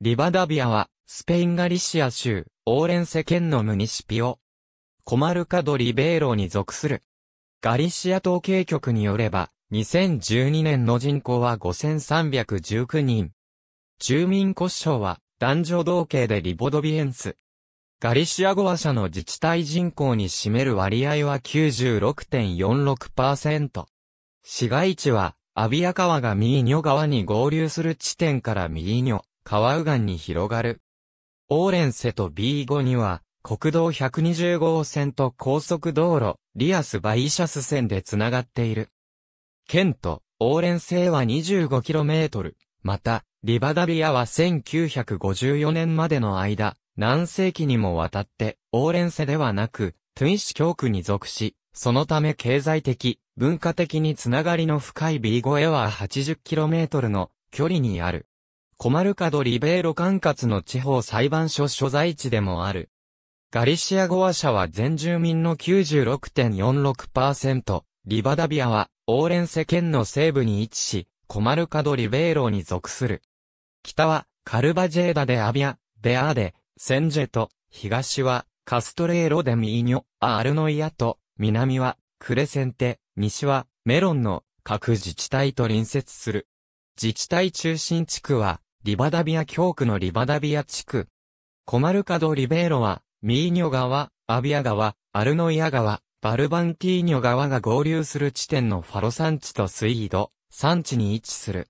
リバダビアは、スペインガリシア州、オーレンセ県のムニシピオ。コマルカド・リベーロに属する。ガリシア統計局によれば、2012年の人口は5319人。住民骨賞は、男女同系でリボドビエンス。ガリシア語話者の自治体人口に占める割合は96.46%。市街地は、アビア川がミーニョ川に合流する地点からミーニョ、カワウガンに広がる。オーレンセと B5 には、国道120号線と高速道路、リアス・バイシャス線でつながっている。県とオーレンセは 25km、また、リバダビアは1954年までの間、何世紀にもわたって、オーレンセではなく、トゥイシ教区に属し、そのため経済的、文化的につながりの深い B5 へは 80km の距離にある。コマルカド・リベーロ管轄の地方裁判所所在地でもある。ガリシア語話者は全住民の96.46%、リバダビアは、オーレンセ県の西部に位置し、コマルカド・リベーロに属する。北は、カルバジェーダ・でアビア、ベアーデ、センジェと、東は、カストレーロ・でミーニョ、アールノイアと、南は、クレセンテ、西は、メロンの、各自治体と隣接する。自治体中心地区は、リバダビア教区のリバダビア地区。コマルカド・リベーロは、ミーニョ川、アビア川、アルノイア川、バルバンティーニョ川が合流する地点のファロ山地と水ード、山地に位置する。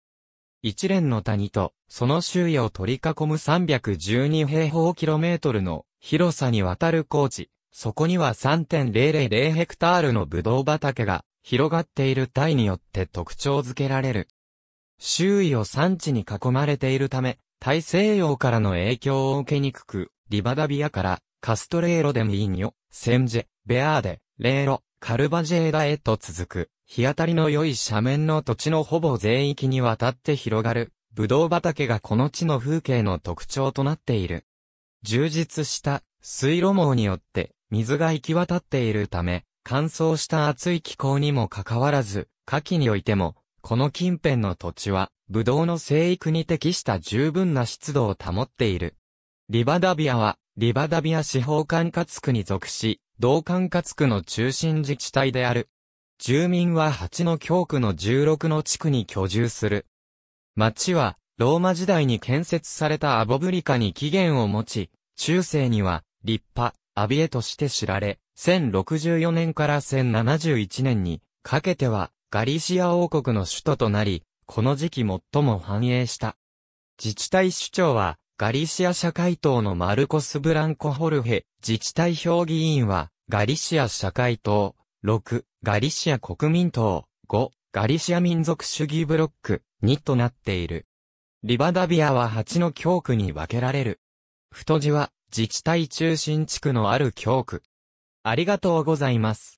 一連の谷と、その周囲を取り囲む312平方キロメートルの広さにわたる高地。そこには3.000ヘクタールのブドウ畑が広がっているタイによって特徴づけられる。周囲を山地に囲まれているため、大西洋からの影響を受けにくく、リバダビアからカストレーロデムイーニョ、センジェ、ベアーデ、レーロ、カルバジェーダへと続く、日当たりの良い斜面の土地のほぼ全域にわたって広がる、ブドウ畑がこの地の風景の特徴となっている。充実した水路網によって水が行き渡っているため、乾燥した暑い気候にもかかわらず、夏季においてもこの近辺の土地は、ブドウの生育に適した十分な湿度を保っている。リバダビアは、リバダビア司法管轄区に属し、同管轄区の中心自治体である。住民は8の教区の16の地区に居住する。町は、ローマ時代に建設されたアボブリカに起源を持ち、中世には、立派、アビエとして知られ、1064年から1071年に、かけては、ガリシア王国の首都となり、この時期最も繁栄した。自治体首長は、ガリシア社会党のマルコス・ブランコ・ホルヘ、自治体評議員は、ガリシア社会党、6、ガリシア国民党、5、ガリシア民族主義ブロック、2となっている。リバダビアは8の教区に分けられる。太字は、自治体中心地区のある教区。ありがとうございます。